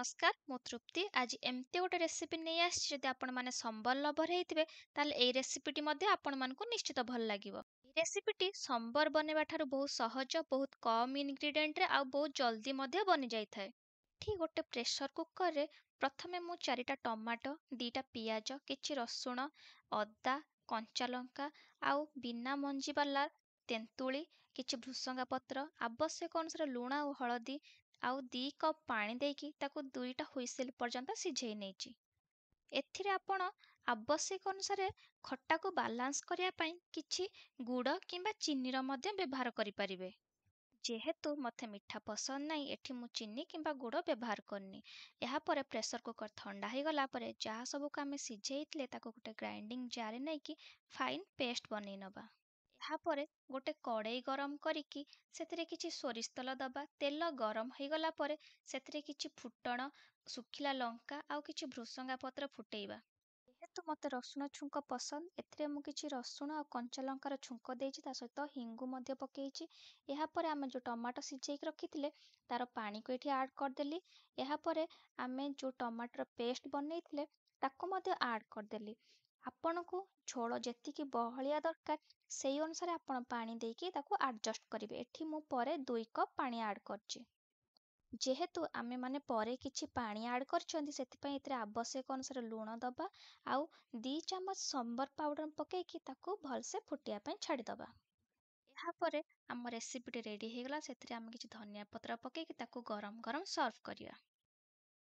নমস্কার ମୁଁ ତୃପ୍ତି ଆଜି ଏମିତି ଗୋଟେ ରେସିପି ନେଇ ଆସିଛି ଯଦି ଆପଣମାନେ ସମ୍ବର ଲଭର ହେଇଥିବେ ତାହେଲେ ଏଇ ରେସିପିଟି ମଧ୍ୟ ଆପଣମାନଙ୍କୁ ନିଶ୍ଚିତ ଭଲ ଲାଗିବ ଏହି ରେସିପିଟି ସମ୍ବର ବନେଇବା ଠାରୁ ବହୁତ ସହଜ ବହୁତ କମ୍ ଇନଗ୍ରିଡ଼ିଏଣ୍ଟରେ ଆଉ ବହୁତ ଜଲ୍ଦି ମଧ୍ୟ ବନିଯାଇଥାଏ ଏଠି ଗୋଟେ ପ୍ରେସର କୁକରରେ ପ୍ରଥମେ ମୁଁ ଚାରିଟା ଟମାଟୋ ଦୁଇଟା ପିଆଜ କିଛି ରସୁଣ ଅଦା କଞ୍ଚାଲଙ୍କା ଆଉ ବିନା ମଞ୍ଜିବାଲା ତେନ୍ତୁଳି କିଛି ଭୃସଙ୍ଗା ପତ୍ର ଆବଶ୍ୟକ ଅନୁସାରେ ଲୁଣ ଆଉ ହଳଦୀ ଆଉ ଦୁଇ କପ୍ ପାଣି ଦେଇକି ତାକୁ ଦୁଇଟା ହୁଇସିଲ୍ ପର୍ଯ୍ୟନ୍ତ ସିଝେଇ ନେଇଛି ଏଥିରେ ଆପଣ ଆବଶ୍ୟକ ଅନୁସାରେ ଖଟାକୁ ବାଲାନ୍ସ କରିବା ପାଇଁ କିଛି ଗୁଡ଼ କିମ୍ବା ଚିନିର ମଧ୍ୟ ବ୍ୟବହାର କରିପାରିବେ ଯେହେତୁ ମୋତେ ମିଠା ପସନ୍ଦ ନାହିଁ ଏଠି ମୁଁ ଚିନି କିମ୍ବା ଗୁଡ଼ ବ୍ୟବହାର କରିନି ଏହାପରେ ପ୍ରେସର କୁକର ଥଣ୍ଡା ହୋଇଗଲା ପରେ ଯାହା ସବୁକୁ ଆମେ ସିଝେଇଥିଲେ ତାକୁ ଗୋଟେ ଗ୍ରାଇଣ୍ଡିଙ୍ଗ ଜାରେ ନେଇକି ଫାଇନ୍ ପେଷ୍ଟ ବନେଇ ନେବା ତାହାପରେ ଗୋଟେ କଡ଼େଇ ଗରମ କରିକି ସେଥିରେ କିଛି ସୋରିଷ ତେଲ ଦେବା ତେଲ ଗରମ ହେଇଗଲା ପରେ ସେଥିରେ କିଛି ଫୁଟଣ ଶୁଖିଲା ଲଙ୍କା ଆଉ କିଛି ଭୃଷଙ୍ଗା ପତ୍ର ଫୁଟେଇବା ଯେହେତୁ ମୋତେ ରସୁଣ ଛୁଙ୍କ ପସନ୍ଦ ଏଥିରେ ମୁଁ କିଛି ରସୁଣ ଆଉ କଞ୍ଚା ଲଙ୍କାର ଛୁଙ୍କ ଦେଇଛି ତା ସହିତ ହିଙ୍ଗୁ ମଧ୍ୟ ପକାଇଛି ଏହାପରେ ଆମେ ଯେଉଁ ଟମାଟୋ ସିଝେଇକି ରଖିଥିଲେ ତାର ପାଣିକୁ ଏଠି ଆଡ଼ କରିଦେଲି ଏହାପରେ ଆମେ ଯେଉଁ ଟମାଟୋର ପେଷ୍ଟ ବନେଇଥିଲେ ତାକୁ ମଧ୍ୟ ଆଡ଼ କରିଦେଲି ଆପଣଙ୍କୁ ଝୋଳ ଯେତିକି ବହଳିଆ ଦରକାର ସେଇ ଅନୁସାରେ ଆପଣ ପାଣି ଦେଇକି ତାକୁ ଆଡ଼ଜଷ୍ଟ କରିବେ ଏଠି ମୁଁ ପରେ ଦୁଇ କପ୍ ପାଣି ଆଡ଼୍ କରିଛି ଯେହେତୁ ଆମେମାନେ ପରେ କିଛି ପାଣି ଆଡ଼୍ କରିଛନ୍ତି ସେଥିପାଇଁ ଏଥିରେ ଆବଶ୍ୟକ ଅନୁସାରେ ଲୁଣ ଦେବା ଆଉ ଦୁଇ ଚାମଚ ସମ୍ବର ପାଉଡ଼ର ପକାଇକି ତାକୁ ଭଲସେ ଫୁଟିବା ପାଇଁ ଛାଡ଼ିଦେବା ଏହାପରେ ଆମ ରେସିପିଟି ରେଡ଼ି ହୋଇଗଲା ସେଥିରେ ଆମେ କିଛି ଧନିଆ ପତ୍ର ପକାଇକି ତାକୁ ଗରମ ଗରମ ସର୍ଭ କରିବା